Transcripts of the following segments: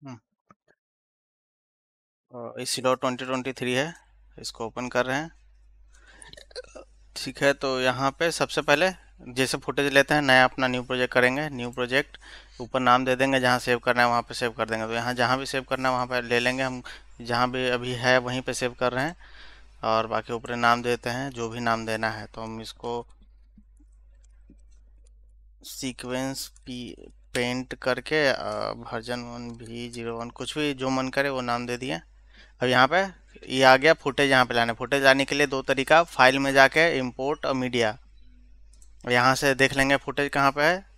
ए hmm. C dot twenty twenty three है इसको open कर रहे हैं ठीक है तो यहाँ पे सबसे पहले जैसे फुटेज लेते हैं नया अपना न्यू प्रोजेक्ट करेंगे न्यू प्रोजेक्ट ऊपर नाम दे देंगे जहाँ सेव करना है वहाँ पे सेव कर देंगे तो यहाँ जहाँ भी सेव करना है वहाँ पे ले लेंगे हम जहाँ भी अभी है वहीं पे सेव कर रहे हैं और बाकी ऊपर नाम देते हैं जो भी नाम देना है तो हम इसको सीक्वेंस पी पेंट करके वर्जन वन भी जीरो वन कुछ भी जो मन करे वो नाम दे दिए अब यहाँ पे ये आ गया फुटेज यहाँ पे लाने फुटेज लाने के लिए दो तरीका फाइल में जाके इंपोर्ट और मीडिया यहाँ से देख लेंगे फुटेज कहाँ पे है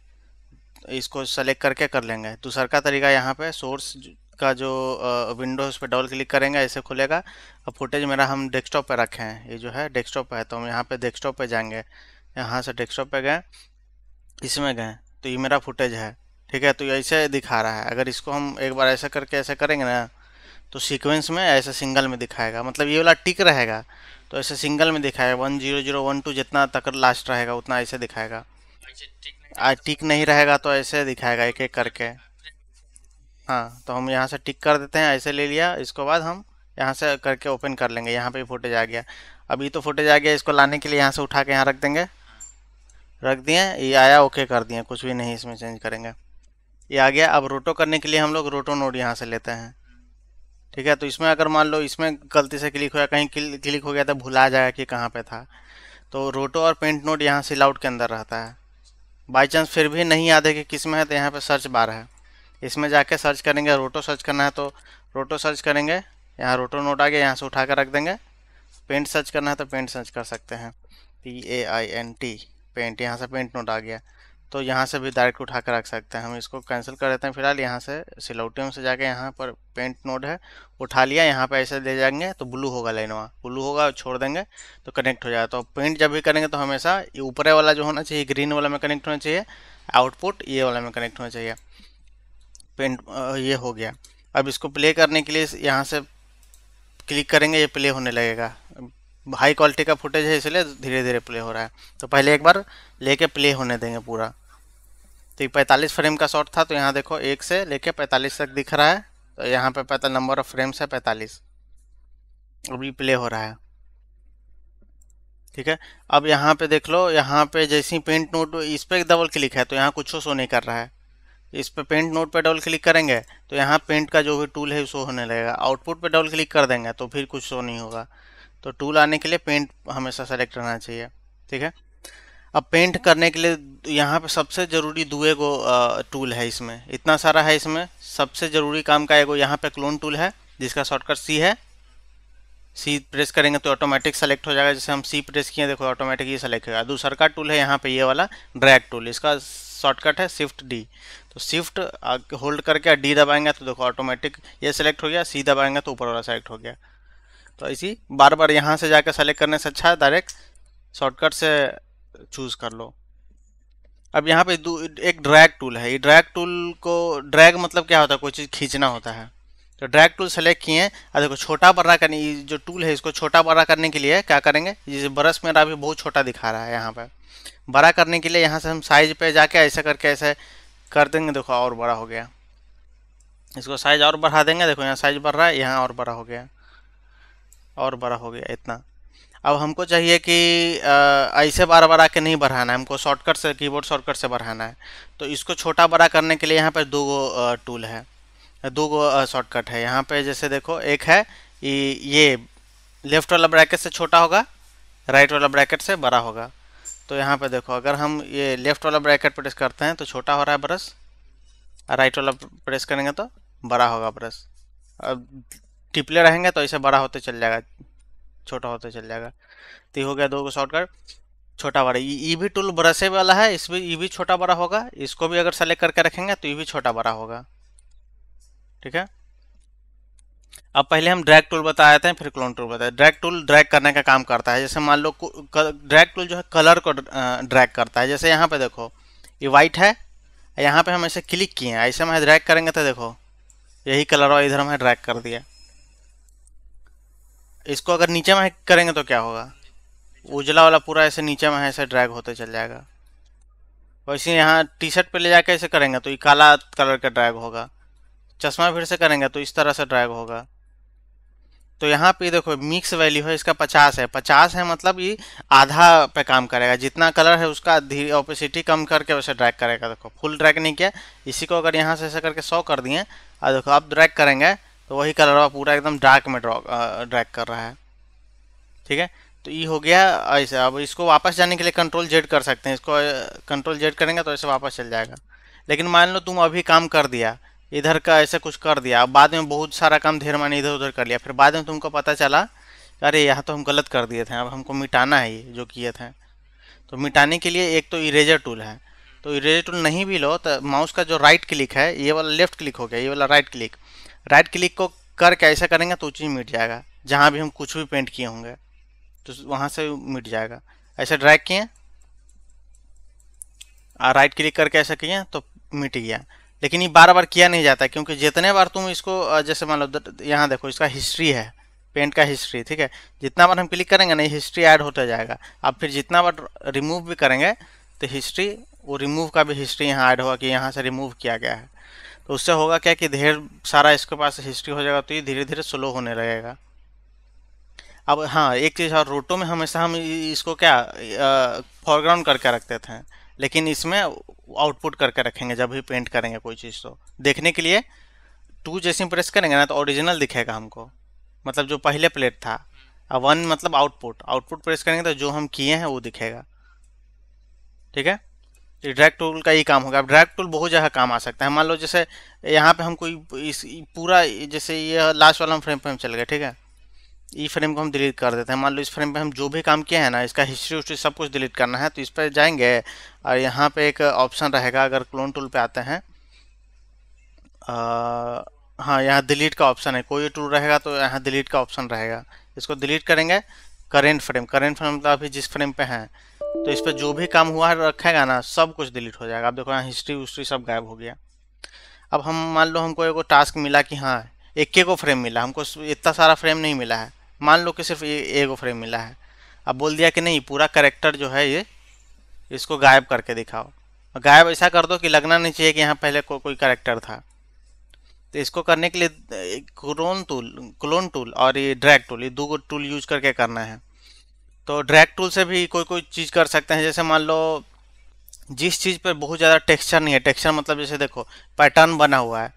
इसको सेलेक्ट करके कर लेंगे दूसर का तरीका यहाँ पे सोर्स का जो विंडो उस पर डबल क्लिक करेंगे ऐसे खुलेगा अब फुटेज मेरा हम डेस्कटॉप पे रखे हैं ये जो है डेस्कटॉप पर है तो हम यहाँ पे डेस्कटॉप पे जाएंगे यहाँ से डेस्कटॉप पे गए इसमें गए तो ये मेरा फुटेज है ठीक है तो ऐसे दिखा रहा है अगर इसको हम एक बार ऐसा करके ऐसा करेंगे ना तो सीक्वेंस में ऐसे सिंगल में दिखाएगा मतलब ये वाला टिक रहेगा तो ऐसे सिंगल में दिखाएगा one zero zero one two जितना तक लास्ट रहेगा उतना ऐसे दिखाएगा आज टिक नहीं रहेगा तो ऐसे दिखाएगा एक एक करके हाँ तो हम यहाँ से टिक कर देते हैं ऐसे ले लिया इसको बाद हम यहाँ से करके ओपन कर लेंगे यहाँ पे फुटेज आ गया अभी तो फुटेज आ गया इसको लाने के लिए यहाँ से उठा के यहाँ रख देंगे रख दिए ये आया ओके कर दिए कुछ भी नहीं इसमें चेंज करेंगे ये आ गया अब रोटो करने के लिए हम लोग रोटो नोड यहाँ से लेते हैं ठीक है तो इसमें अगर मान लो इसमें गलती से क्लिक हो गया कहीं क्लिक हो गया तो भुला जाएगा कि कहाँ पे था तो रोटो और पेंट नोड यहाँ सिल आउट के अंदर रहता है बाई चांस फिर भी नहीं याद है कि किस में है तो यहाँ पर सर्च बार है इसमें जाके सर्च करेंगे रोटो सर्च करना है तो रोटो सर्च करेंगे यहाँ रोटो नोट आ गया यहाँ से उठा कर रख देंगे पेंट सर्च करना है तो पेंट सर्च कर सकते हैं P A I N T paint यहाँ से पेंट नोट आ गया तो यहाँ से भी डायरेक्ट उठा कर रख सकते हैं हम इसको कैंसिल कर देते हैं फिलहाल यहाँ से सिलौटियों से जाके यहाँ पर पेंट नोड है उठा लिया यहाँ पर ऐसे दे जाएंगे तो ब्लू होगा लाइन वहाँ ब्लू होगा छोड़ देंगे तो कनेक्ट हो जाएगा तो पेंट जब भी करेंगे तो हमेशा ये ऊपरे वाला जो होना चाहिए ग्रीन वाला में कनेक्ट होना चाहिए आउटपुट ये वाला में कनेक्ट होना चाहिए पेंट ये हो गया अब इसको प्ले करने के लिए यहाँ से क्लिक करेंगे ये प्ले होने लगेगा हाई क्वालिटी का फुटेज है इसलिए धीरे धीरे प्ले हो रहा है तो पहले एक बार लेके प्ले होने देंगे पूरा तो ये पैंतालीस फ्रेम का शॉट था तो यहाँ देखो एक से लेके पैंतालीस तक दिख रहा है तो यहाँ पे पैंता नंबर ऑफ फ्रेम्स है पैंतालीस अभी प्ले हो रहा है ठीक है अब यहाँ पे देख लो यहाँ पे जैसे ही पेंट नोट इस पर डबल क्लिक है तो यहाँ कुछ शो नहीं कर रहा है इस पर पेंट नोट पे डबल क्लिक करेंगे तो यहाँ पेंट का जो भी टूल है शो होने लगेगा आउटपुट पे डबल क्लिक कर देंगे तो फिर कुछ शो नहीं होगा तो टूल आने के लिए पेंट हमेशा सेलेक्ट रहना चाहिए ठीक है अब पेंट करने के लिए यहाँ पे सबसे ज़रूरी दुए गो टूल है इसमें इतना सारा है इसमें सबसे ज़रूरी काम का एगो यहाँ पे क्लोन टूल है जिसका शॉर्टकट सी है सी प्रेस करेंगे तो ऑटोमेटिक सेलेक्ट हो जाएगा जैसे हम सी प्रेस किए देखो ऑटोमेटिक ये सेलेक्ट होगा दूसरा का टूल है यहाँ पे ये वाला ड्रैग टूल इसका शॉर्टकट है शिफ्ट डी तो शिफ्ट होल्ड करके डी दबाएंगे तो देखो ऑटोमेटिक ये सेलेक्ट हो गया सी दबाएंगे तो ऊपर वाला सेलेक्ट हो गया तो इसी बार बार यहाँ से जाकर सेलेक्ट करने से अच्छा है डायरेक्ट शॉर्टकट से चूज़ कर लो अब यहाँ पे एक ड्रैग टूल है ये ड्रैग टूल को ड्रैग मतलब क्या होता है कोई चीज़ खींचना होता है तो ड्रैग टूल सेलेक्ट किए और देखो छोटा बड़ा करने जो टूल है इसको छोटा बड़ा करने के लिए क्या करेंगे जैसे ब्रश मेरा अभी बहुत छोटा दिखा रहा है यहाँ पर बड़ा करने के लिए यहाँ से हम साइज पर जाके ऐसा करके ऐसे कर देंगे देखो और बड़ा हो गया इसको साइज और बढ़ा देंगे देखो यहाँ साइज बढ़ रहा है यहाँ और बड़ा हो गया और बड़ा हो गया इतना अब हमको चाहिए कि ऐसे बार बार आके नहीं बढ़ाना है हमको शॉर्टकट से कीबोर्ड शॉर्टकट से बढ़ाना है तो इसको छोटा बड़ा करने के लिए यहाँ पर दो गो टूल है दो गो शॉर्टकट है यहाँ पर जैसे देखो एक है ये लेफ्ट वाला ब्रैकेट से छोटा होगा राइट वाला ब्रैकेट से बड़ा होगा तो यहाँ पे देखो अगर हम ये लेफ्ट वाला ब्रैकेट प्रेस करते हैं तो छोटा हो रहा है ब्रश राइट वाला प्रेस करेंगे तो बड़ा होगा ब्रश अब टिपले रहेंगे तो ऐसे बड़ा होते चल जाएगा छोटा होता चल जाएगा तो हो गया दो का शॉर्टकट छोटा बड़ा ये भी टूल ब्रशे वाला है इसमें ये भी छोटा बड़ा होगा इसको भी अगर सेलेक्ट करके रखेंगे तो ये भी छोटा बड़ा होगा ठीक है अब पहले हम ड्रैग टूल बताए थे फिर क्लोन टूल बताए ड्रैग टूल ड्रैग करने का काम करता है जैसे मान लो ड्रैग टूल जो है कलर को ड्रैग करता है जैसे यहाँ पे देखो ये वाइट है यहाँ पे हम ऐसे क्लिक किए हैं ऐसे हम ड्रैग करेंगे तो देखो यही कलर और इधर हमें ड्रैग कर दिया इसको अगर नीचे में करेंगे तो क्या होगा उजला वाला पूरा ऐसे नीचे में ऐसे ड्रैग होते चल जाएगा वैसे यहाँ टी शर्ट पर ले जाकर ऐसे करेंगे तो ये काला कलर का ड्रैग होगा चश्मा फिर से करेंगे तो इस तरह से ड्रैग होगा तो यहाँ पे देखो मिक्स वैल्यू है इसका पचास है पचास है मतलब ये आधा पे काम करेगा जितना कलर है उसका ओपेसिटी कम करके वैसे ड्रैग करेगा देखो फुल ड्रैग नहीं किया इसी को अगर यहाँ से ऐसे करके सौ कर दिए और देखो अब ड्रैग करेंगे तो वही कलर हुआ पूरा एकदम डार्क में ड्रॉ ड्रैक कर रहा है ठीक है तो ये हो गया ऐसे अब इसको वापस जाने के लिए कंट्रोल जेड कर सकते हैं इसको कंट्रोल जेड करेंगे तो ऐसे वापस चल जाएगा लेकिन मान लो तुम अभी काम कर दिया इधर का ऐसे कुछ कर दिया अब बाद में बहुत सारा काम धीरे मानी इधर उधर कर लिया फिर बाद में तुमको पता चला अरे यहाँ तो हम गलत कर दिए थे अब हमको मिटाना है ये जो किए थे तो मिटाने के लिए एक तो इरेजर टूल है तो इरेजर टूल नहीं भी लो तो माउस का जो राइट क्लिक है ये वाला लेफ्ट क्लिक हो गया ये वाला राइट क्लिक राइट क्लिक को करके कैसा करेंगे तो चीज़ मिट जाएगा जहाँ भी हम कुछ भी पेंट किए होंगे तो वहाँ से मिट जाएगा ऐसे ड्रैग किए और राइट क्लिक करके ऐसा किए तो मिट गया लेकिन ये बार बार किया नहीं जाता क्योंकि जितने बार तुम इसको जैसे मान लो यहाँ देखो इसका हिस्ट्री है पेंट का हिस्ट्री ठीक है जितना बार हम क्लिक करेंगे नहीं हिस्ट्री ऐड होता जाएगा अब फिर जितना बार रिमूव भी करेंगे तो हिस्ट्री वो रिमूव का भी हिस्ट्री यहाँ ऐड होगा कि यहाँ से रिमूव किया गया है तो उससे होगा क्या कि ढेर सारा इसके पास हिस्ट्री हो जाएगा तो ये धीरे धीरे स्लो होने लगेगा अब हाँ एक चीज़ और रोटो में हमेशा हम इसको क्या फॉरग्राउंड करके रखते थे लेकिन इसमें आउटपुट करके रखेंगे जब भी पेंट करेंगे कोई चीज़ तो देखने के लिए टू जैसे प्रेस करेंगे ना तो ओरिजिनल दिखेगा हमको मतलब जो पहले प्लेट था अब वन मतलब आउटपुट आउटपुट प्रेस करेंगे तो जो हम किए हैं वो दिखेगा ठीक है तो ड्रैग टूल का ये काम होगा अब ड्रैग टूल बहुत जगह काम आ सकता है मान लो जैसे यहाँ पे हम कोई इस पूरा जैसे ये लास्ट वाला हम फ्रेम पे हम चल गए ठीक है ई फ्रेम को हम डिलीट कर देते हैं मान लो इस फ्रेम पे हम जो भी काम किए हैं ना इसका हिस्ट्री उस्ट्री सब कुछ डिलीट करना है तो इस पर जाएंगे और यहाँ पर एक ऑप्शन रहेगा अगर क्लोन टूल पे आते हैं हाँ यहाँ डिलीट का ऑप्शन है कोई टूल रहेगा तो यहाँ डिलीट का ऑप्शन रहेगा इसको डिलीट करेंगे करेंट फ्रेम करेंट फ्रेम मतलब अभी जिस फ्रेम पे हैं तो इस पर जो भी काम हुआ है रखेगा ना सब कुछ डिलीट हो जाएगा आप देखो यहाँ हिस्ट्री उस्ट्री सब गायब हो गया अब हम मान लो हमको एगो टास्क मिला कि हाँ एक को फ्रेम मिला हमको इतना सारा फ्रेम नहीं मिला है मान लो कि सिर्फ ए को फ्रेम मिला है अब बोल दिया कि नहीं पूरा करेक्टर जो है ये इसको गायब करके दिखाओ गायब ऐसा कर दो कि लगना नहीं चाहिए कि यहाँ पहले को, कोई करेक्टर था तो इसको करने के लिए क्लोन टूल क्लोन टूल और ये ड्रैग टूल ये दो टूल यूज करके करना है तो ड्रैग टूल से भी कोई कोई चीज़ कर सकते हैं जैसे मान लो जिस चीज़ पर बहुत ज़्यादा टेक्सचर नहीं है टेक्सचर मतलब जैसे देखो पैटर्न बना हुआ है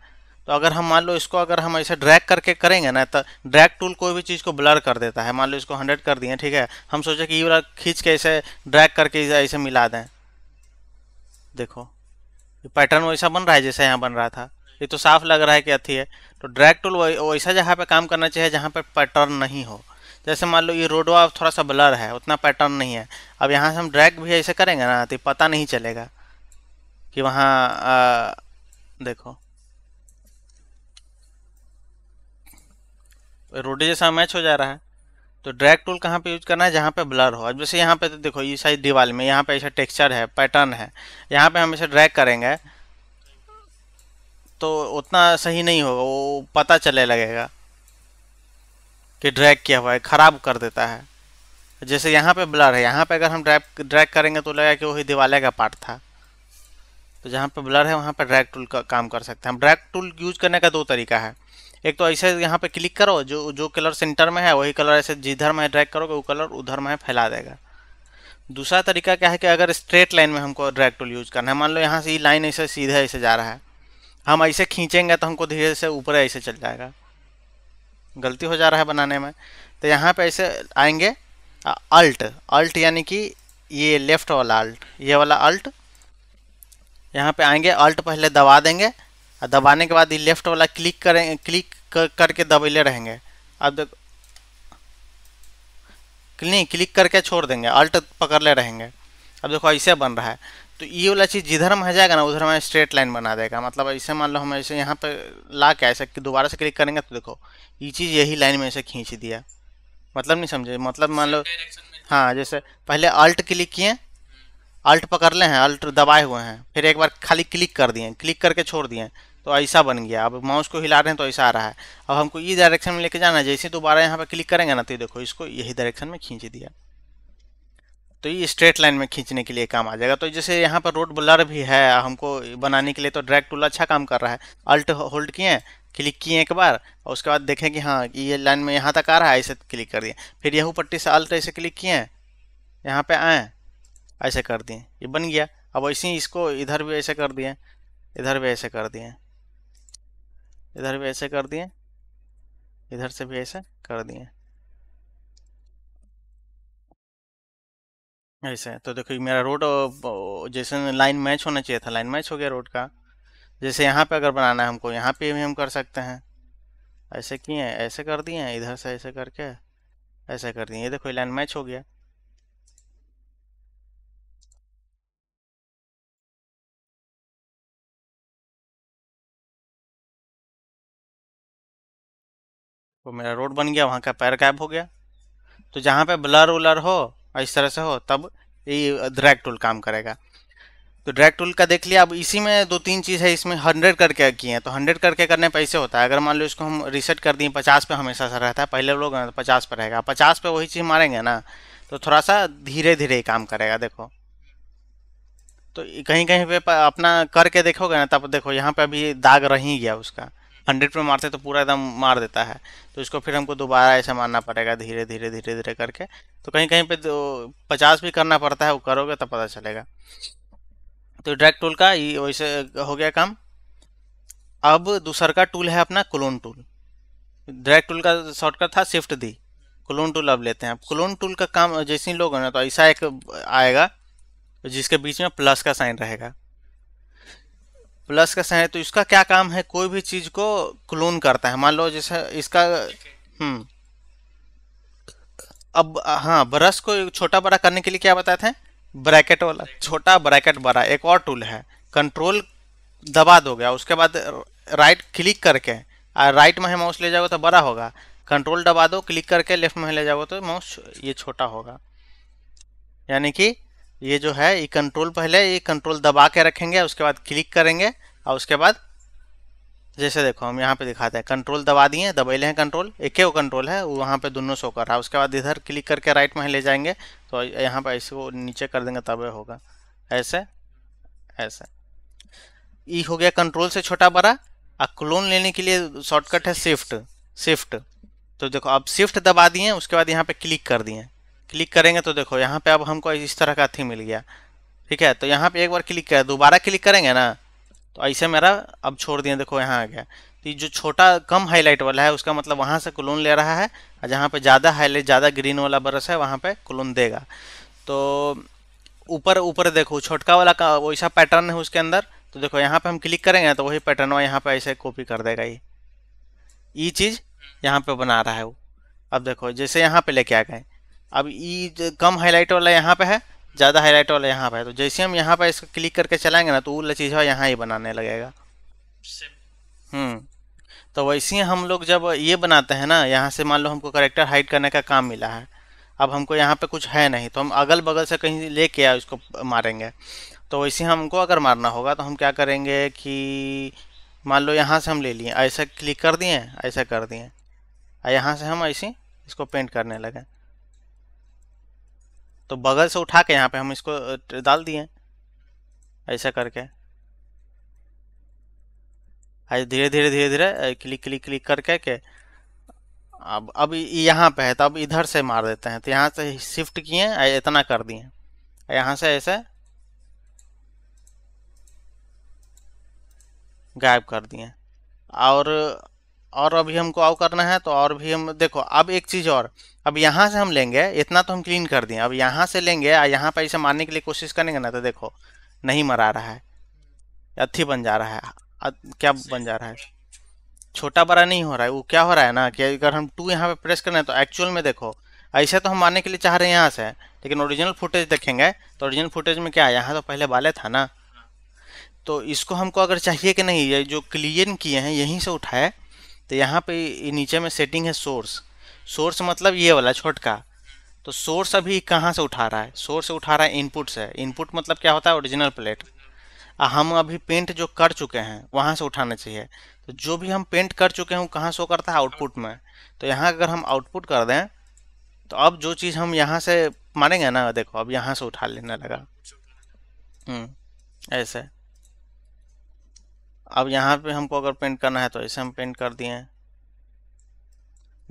तो अगर हम मान लो इसको अगर हम ऐसे ड्रैग करके करेंगे ना तो ड्रैग टूल कोई भी चीज़ को ब्लर कर देता है मान लो इसको हंड्रेड कर दिए ठीक है हम सोचे कि ये वाला खींच के ऐसे ड्रैग करके ऐसे मिला दें देखो ये पैटर्न वैसा बन रहा है जैसा यहाँ बन रहा था ये तो साफ लग रहा है कि अथी है तो ड्रैग टूल वैसा जगह पर काम करना चाहिए जहाँ पर पैटर्न नहीं हो जैसे मान लो ये रोडवा थोड़ा सा ब्लर है उतना पैटर्न नहीं है अब यहाँ से हम ड्रैग भी ऐसे करेंगे ना तो पता नहीं चलेगा कि वहाँ देखो रोड जैसा मैच हो जा रहा है तो ड्रैग टूल कहाँ पे यूज करना है जहाँ पे ब्लर हो अब जैसे यहाँ पे तो देखो ये साइड दीवाल में यहाँ पे ऐसा टेक्सचर है पैटर्न है यहाँ पे हम इसे ड्रैग करेंगे तो उतना सही नहीं होगा वो पता चले लगेगा कि ड्रैग किया हुआ है ख़राब कर देता है जैसे यहाँ पे ब्लर है यहाँ पे अगर हम ड्रैग ड्रैग करेंगे तो लगेगा कि वही दिवाले का पार्ट था तो जहाँ पे ब्लर है वहाँ पे ड्रैग टूल का काम कर सकते हैं हम ड्रैग टूल यूज करने का दो तरीका है एक तो ऐसे यहाँ पे क्लिक करो जो जो कलर सेंटर में है वही कलर ऐसे जिधर में ड्रैग करोगे वो कलर उधर में फैला देगा दूसरा तरीका क्या है कि अगर स्ट्रेट लाइन में हमको ड्रैग टूल यूज करना है मान लो यहाँ से ये लाइन ऐसे सीधे ऐसे जा रहा है हम ऐसे खींचेंगे तो हमको धीरे से ऊपर ऐसे चल जाएगा गलती हो जा रहा है बनाने में तो यहाँ पे ऐसे आएंगे अल्ट अल्ट यानी कि ये लेफ़्ट वाला अल्ट ये वाला अल्ट यहाँ पे आएंगे अल्ट पहले दबा देंगे और दबाने के बाद ये लेफ़्ट वाला क्लिक करें क्लिक कर, करके दबेले रहेंगे अब देखो नहीं क्लिक करके छोड़ देंगे अल्ट पकड़ ले रहेंगे अब देखो ऐसे बन रहा है तो ये वाला चीज़ जिधर हम है जाएगा ना उधर हमें स्ट्रेट लाइन बना देगा मतलब ऐसे मान लो हम ऐसे यहाँ पर ला के ऐसे दोबारा से क्लिक करेंगे तो देखो ये चीज़ यही लाइन में ऐसे खींच दिया मतलब नहीं समझे मतलब मान लो हाँ जैसे पहले अल्ट क्लिक किए अल्ट पकड़ ले हैं अल्ट दबाए हुए हैं फिर एक बार खाली क्लिक कर दिए क्लिक करके छोड़ दिए तो ऐसा बन गया अब माउस को हिला रहे हैं तो ऐसा आ रहा है अब हमको ये डायरेक्शन में लेके जाना है जैसे दोबारा यहाँ पर क्लिक करेंगे ना तो देखो इसको यही डायरेक्शन में खींच दिया तो ये स्ट्रेट लाइन में खींचने के लिए काम आ जाएगा तो जैसे यहाँ पर रोड ब्लर भी है हमको बनाने के लिए तो ड्रैग टूल अच्छा काम कर रहा है अल्ट होल्ड किए क्लिक किए एक बार और उसके बाद देखें कि हाँ ये लाइन में यहाँ तक आ रहा है ऐसे क्लिक कर दिए फिर यहू पट्टी से अल्ट ऐसे क्लिक किए यहाँ पर आए ऐसे कर दिए ये बन गया अब ऐसे ही इसको इधर भी ऐसे कर दिए इधर भी ऐसे कर दिए इधर भी ऐसे कर दिए इधर से भी ऐसे कर दिए ऐसे तो देखो मेरा रोड जैसे लाइन मैच होना चाहिए था लाइन मैच हो गया रोड का जैसे यहाँ पे अगर बनाना है हमको यहाँ पे भी हम कर सकते हैं ऐसे किए हैं ऐसे कर दिए हैं इधर से ऐसे करके ऐसे कर दिए ये देखो लाइन मैच हो गया वो तो मेरा रोड बन गया वहाँ का पैर कैब हो गया तो जहाँ पे ब्लर उलर हो और इस तरह से हो तब ये ड्रैग टूल काम करेगा तो ड्रैग टूल का देख लिया अब इसी में दो तीन चीज़ है इसमें हंड्रेड करके किए हैं तो हंड्रेड करके करने पर ऐसे होता है अगर मान लो इसको हम रिसेट कर दिए पचास पे हमेशा सा रहता है पहले लोग हैं तो पचास पर रहेगा पचास पे वही चीज़ मारेंगे ना तो थोड़ा सा धीरे धीरे काम करेगा देखो तो कहीं कहीं पे अपना करके देखोगे ना तब देखो यहाँ पर अभी दाग रह गया उसका हंड्रेड पे मारते तो पूरा एकदम मार देता है तो इसको फिर हमको दोबारा ऐसा मारना पड़ेगा धीरे धीरे धीरे धीरे करके तो कहीं कहीं पे पचास भी करना पड़ता है वो करोगे तो पता चलेगा तो ड्रैग टूल का ये वैसे हो गया काम अब दूसर का टूल है अपना क्लोन टूल ड्रैग टूल का शॉर्टकट था शिफ्ट दी क्लोन टूल अब लेते हैं अब क्लोन टूल का काम जैसे ही लोग ना तो ऐसा एक आएगा जिसके बीच में प्लस का साइन रहेगा प्लस का साइन है तो इसका क्या काम है कोई भी चीज को क्लोन करता है मान लो जैसे इसका हम्म अब हाँ ब्रश को छोटा बड़ा करने के लिए क्या बताए थे ब्रैकेट वाला छोटा ब्रैकेट बड़ा एक और टूल है कंट्रोल दबा दो गया उसके बाद राइट क्लिक करके राइट में माउस ले जाओगे तो बड़ा होगा कंट्रोल दबा दो क्लिक करके लेफ्ट में ले जाओगे तो माउस ये छोटा होगा यानी कि ये जो है ये कंट्रोल पहले ये कंट्रोल दबा के रखेंगे उसके बाद क्लिक करेंगे और उसके बाद जैसे देखो हम यहाँ पे दिखाते हैं कंट्रोल दबा दिए दबेले हैं कंट्रोल एक ही कंट्रोल है वो वहाँ पे दोनों शो कर रहा है उसके बाद इधर क्लिक करके राइट में ले जाएंगे तो यहाँ पर इसको नीचे कर देंगे तब होगा ऐसे ऐसे ई हो गया कंट्रोल से छोटा बड़ा और क्लोन लेने के लिए शॉर्टकट है शिफ्ट शिफ्ट तो देखो अब शिफ्ट दबा दिए उसके बाद यहाँ पे क्लिक कर दिए क्लिक करेंगे तो देखो यहाँ पे अब हमको इस तरह का थीम मिल गया ठीक है तो यहाँ पे एक बार क्लिक कर दोबारा क्लिक करेंगे ना तो ऐसे मेरा अब छोड़ दिए देखो यहाँ आ गया तो ये जो छोटा कम हाईलाइट वाला है उसका मतलब वहाँ से क्लोन ले रहा है और जहाँ पर ज़्यादा हाईलाइट ज़्यादा ग्रीन वाला बरस है वहाँ पर क्लोन देगा तो ऊपर ऊपर देखो छोटका वाला का वैसा पैटर्न है उसके अंदर तो देखो यहाँ पे हम क्लिक करेंगे तो वही पैटर्न वहाँ यहाँ पे ऐसे कॉपी कर देगा ये ये चीज़ यहाँ पे बना रहा है वो अब देखो जैसे यहाँ पे लेके आ गए अब ये कम हाईलाइट वाला यहाँ पे है ज़्यादा हाईलाइट वाला यहाँ पे है तो जैसे हम यहाँ पर इसको क्लिक करके चलाएंगे ना तो वो लचीजा यहाँ ही बनाने लगेगा हम्म तो वैसे ही हम लोग जब ये बनाते हैं ना यहाँ से मान लो हमको करेक्टर हाइड करने का काम मिला है अब हमको यहाँ पे कुछ है नहीं तो हम अगल बगल से कहीं ले के आए उसको मारेंगे तो वैसे हमको अगर मारना होगा तो हम क्या करेंगे कि मान लो यहाँ से हम ले लिए ऐसा क्लिक कर दिए ऐसा कर दिए यहाँ से हम ऐसे इसको पेंट करने लगें तो बगल से उठा के यहाँ पे हम इसको डाल दिए ऐसा करके ऐसे धीरे धीरे धीरे धीरे क्लिक क्लिक क्लिक करके के अब अब यहाँ पे है तो अब इधर से मार देते हैं तो यहाँ से शिफ्ट किए इतना कर दिए यहाँ से ऐसे गायब कर दिए और और अभी हमको और करना है तो और भी हम देखो अब एक चीज़ और अब यहाँ से हम लेंगे इतना तो हम क्लीन कर दिए अब यहाँ से लेंगे और यहाँ पर इसे मारने के लिए कोशिश करेंगे ना तो देखो नहीं मरा रहा है अथी बन जा रहा है क्या बन जा रहा है छोटा बड़ा नहीं हो रहा है वो क्या हो रहा है ना कि अगर हम टू यहाँ पे प्रेस करें तो एक्चुअल में देखो ऐसे तो हम मारने के लिए चाह रहे हैं यहाँ से लेकिन ओरिजिनल फुटेज देखेंगे तो ओरिजिनल फुटेज में क्या है यहाँ तो पहले वाले था ना तो इसको हमको अगर चाहिए कि नहीं ये जो क्लियर किए हैं यहीं से उठाए तो यहाँ पे नीचे में सेटिंग है सोर्स सोर्स मतलब ये वाला छोटका तो सोर्स अभी कहाँ से उठा रहा है सोर्स उठा रहा है इनपुट से इनपुट मतलब क्या होता है ओरिजिनल प्लेट हम अभी पेंट जो कर चुके हैं वहाँ से उठाना चाहिए तो जो भी हम पेंट कर चुके हैं वो कहाँ शो करता है आउटपुट में तो यहाँ अगर हम आउटपुट कर दें तो अब जो चीज़ हम यहाँ से मारेंगे ना देखो अब यहाँ से उठा लेने लगा हम्म, ऐसे अब यहाँ पे हमको अगर पेंट करना है तो ऐसे हम पेंट कर दिए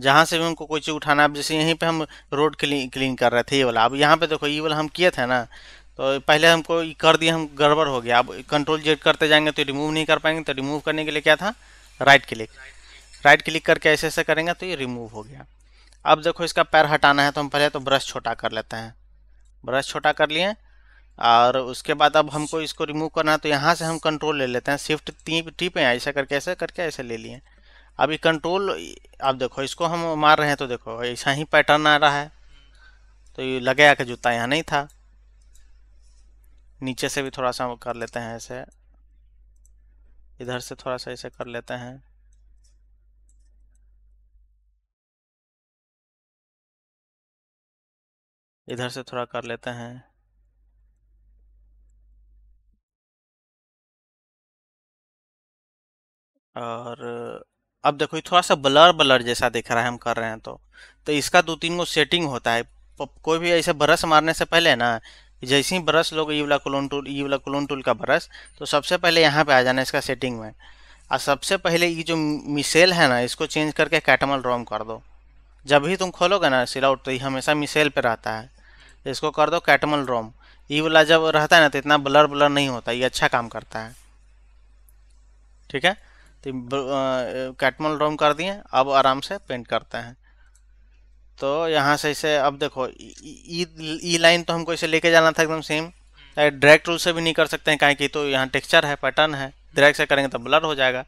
जहाँ से भी हमको कोई चीज़ उठाना है अब जैसे यहीं पे हम रोड क्लीन क्लीन कर रहे थे ये वाला अब यहाँ पे देखो ये वाला हम किए थे ना तो पहले हमको ये कर दिए हम गड़बड़ हो गया अब कंट्रोल जेड करते जाएंगे तो रिमूव नहीं कर पाएंगे तो रिमूव करने के लिए क्या था राइट क्लिक राइट क्लिक करके ऐसे ऐसे करेंगे तो ये रिमूव हो गया अब देखो इसका पैर हटाना है तो हम पहले तो ब्रश छोटा कर लेते हैं ब्रश छोटा कर लिए और उसके बाद अब हमको इसको रिमूव करना है तो यहाँ से हम कंट्रोल ले लेते हैं शिफ्ट टी टी पे ऐसा करके ऐसा करके ऐसे ले लिए अभी कंट्रोल अब देखो इसको हम मार रहे हैं तो देखो ऐसा ही पैटर्न आ रहा है तो ये लगेगा कि जूता यहाँ नहीं था नीचे से भी थोड़ा सा कर लेते हैं ऐसे इधर से थोड़ा सा ऐसे कर लेते हैं इधर से थोड़ा कर लेते हैं और अब देखो ये थोड़ा सा ब्लर ब्लर जैसा दिख रहा है हम कर रहे हैं तो तो इसका दो तीन गो सेटिंग होता है कोई भी ऐसे ब्रश मारने से पहले ना जैसे ही ब्रश लोग ये वाला क्लोन टूल ये वाला क्लोन टूल का ब्रश तो सबसे पहले यहाँ पे आ जाना है इसका सेटिंग में और सबसे पहले ये जो मिसेल है ना इसको चेंज करके कैटमल रोम कर दो जब भी तुम खोलोगे ना सिल आउट तो ये हमेशा मिसेल पर रहता है इसको कर दो कैटमल रोम ये वाला जब रहता है ना तो इतना ब्लर ब्लर नहीं होता ये अच्छा काम करता है ठीक है तो कैटमल ड्रॉम कर दिए अब आराम से पेंट करते हैं तो यहाँ से इसे अब देखो ई लाइन तो हमको इसे लेके जाना था एकदम सेम चाहे डायरेक्ट रूल से भी नहीं कर सकते हैं कहें कि तो यहाँ टेक्सचर है पैटर्न है डायरेक्ट से करेंगे तो ब्लर हो जाएगा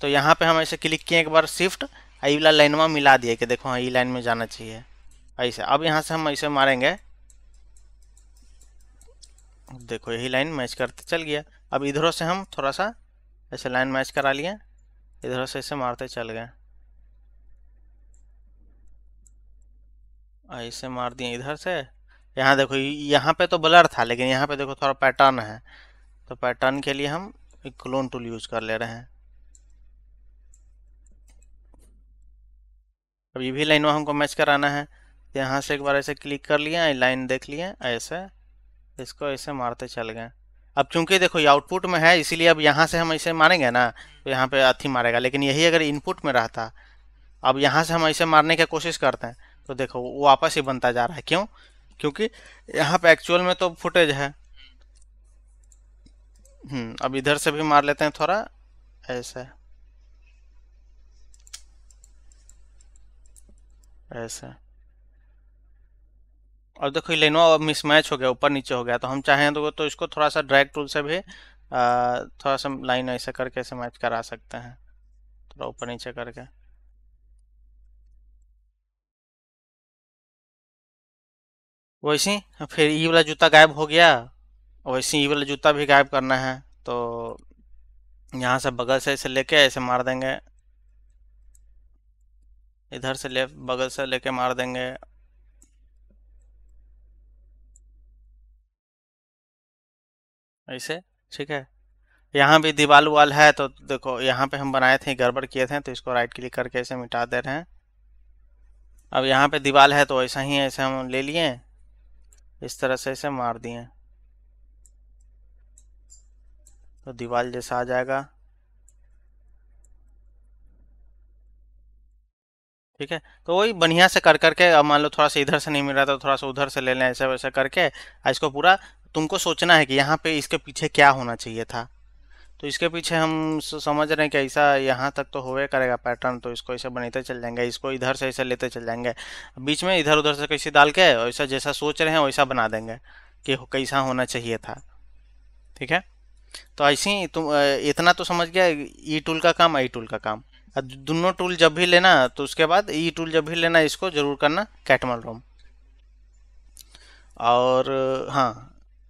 तो यहाँ पे हम ऐसे क्लिक किए एक बार शिफ्ट आई वाला लाइनवा मिला दिए कि देखो हाँ ई लाइन में जाना चाहिए ऐसे अब यहाँ से हम ऐसे मारेंगे देखो यही लाइन मैच करते चल गया अब इधरों से हम थोड़ा सा ऐसे लाइन मैच करा लिए इधर से ऐसे मारते चल गए ऐसे मार दिए इधर से यहाँ देखो यहाँ पे तो ब्लर था लेकिन यहाँ पे देखो थोड़ा पैटर्न है तो पैटर्न के लिए हम एक क्लोन टूल यूज़ कर ले रहे हैं अब ये भी लाइन हमको मैच कराना है तो यहाँ से एक बार ऐसे क्लिक कर लिए लाइन देख लिए ऐसे इसको ऐसे मारते चल गए अब चूंकि देखो ये आउटपुट में है इसीलिए अब यहाँ से हम इसे मारेंगे ना तो यहाँ पे अथी मारेगा लेकिन यही अगर इनपुट में रहता अब यहाँ से हम इसे मारने की कोशिश करते हैं तो देखो वो वापस ही बनता जा रहा है क्यों क्योंकि यहाँ पे एक्चुअल में तो फुटेज है हम्म, अब इधर से भी मार लेते हैं थोड़ा ऐसे ऐसे और देखो ये लेनो अब मिसमैच हो गया ऊपर नीचे हो गया तो हम चाहें तो तो इसको थोड़ा सा ड्रैग टूल से भी थोड़ा सा लाइन ऐसा करके ऐसे मैच करा सकते हैं थोड़ा ऊपर नीचे करके वैसे फिर ई वाला जूता गायब हो गया वैसे ई वाला जूता भी गायब करना है तो यहाँ से बगल से ऐसे लेके ऐसे मार देंगे इधर से लेफ्ट बगल से लेके मार देंगे ऐसे ठीक है यहाँ भी दीवाल वाल है तो देखो यहाँ पे हम बनाए थे गड़बड़ किए थे तो इसको राइट क्लिक करके ऐसे मिटा दे रहे हैं अब यहाँ पे दीवाल है तो ऐसा ही ऐसे हम ले लिए इस तरह से ऐसे मार दिए तो दीवाल जैसा आ जाएगा ठीक है तो वही बढ़िया से कर करके अब मान लो थोड़ा सा इधर से नहीं मिल रहा था तो थोड़ा सा उधर से ले लें ऐसे वैसे करके इसको पूरा तुमको सोचना है कि यहाँ पे इसके पीछे क्या होना चाहिए था तो इसके पीछे हम समझ रहे हैं कि ऐसा यहाँ तक तो होवे करेगा पैटर्न तो इसको ऐसे बनाते चल जाएंगे इसको इधर से ऐसे लेते चल जाएंगे बीच में इधर उधर से कैसे डाल के वैसा जैसा सोच रहे हैं वैसा बना देंगे कि कैसा होना चाहिए था ठीक है तो ऐसे ही तुम इतना तो समझ गया ई टूल का काम आई टूल का काम दोनों टूल जब भी लेना तो उसके बाद ई टूल जब भी लेना इसको ज़रूर करना कैटमल रोम और हाँ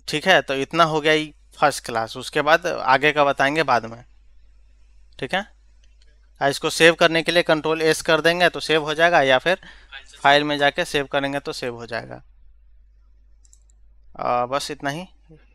ठीक है तो इतना हो गया ही फर्स्ट क्लास उसके बाद आगे का बताएंगे बाद में ठीक है इसको सेव करने के लिए कंट्रोल एस कर देंगे तो सेव हो जाएगा या फिर फाइल में जाके सेव करेंगे तो सेव हो जाएगा आ, बस इतना ही